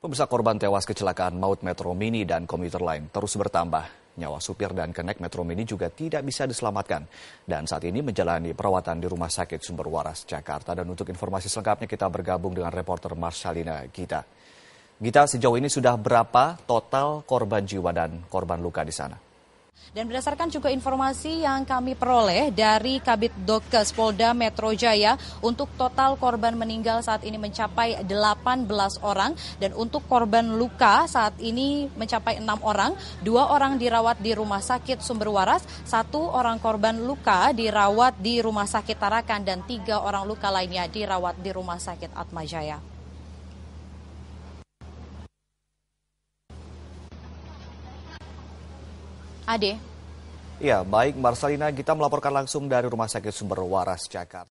Pemirsa korban tewas kecelakaan maut Metro Mini dan komuter lain terus bertambah. Nyawa supir dan kenek Metro Mini juga tidak bisa diselamatkan. Dan saat ini menjalani perawatan di Rumah Sakit Sumber Waras, Jakarta. Dan untuk informasi selengkapnya kita bergabung dengan reporter Marsalina Gita. Gita, sejauh ini sudah berapa total korban jiwa dan korban luka di sana? Dan berdasarkan juga informasi yang kami peroleh dari Kabit Dokes Polda Metro Jaya, untuk total korban meninggal saat ini mencapai 18 orang dan untuk korban luka saat ini mencapai 6 orang, dua orang dirawat di Rumah Sakit Sumber Waras, satu orang korban luka dirawat di Rumah Sakit Tarakan dan tiga orang luka lainnya dirawat di Rumah Sakit Atmajaya. Ade. Ya, baik Marcelina, kita melaporkan langsung dari Rumah Sakit Sumber Waras, Jakarta.